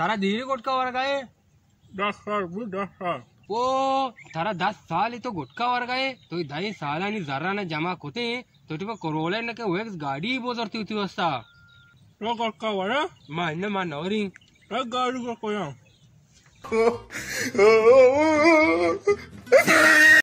તારા દીરી ગોટકા વર્ગાએ 10 વર્ષ ગુડ 10 ઓ તારા 10 સાલ ઇતો ગોટકા વર્ગાએ તોય ધાઈ સાલાની જરાને જમાખ હોતે તોટીકો રોલેન કે ઓય ગાડી બોજરતી ઉતીવસ્તા રો ગોટકા વાળા માને માં નવરી ગાડી કો કયો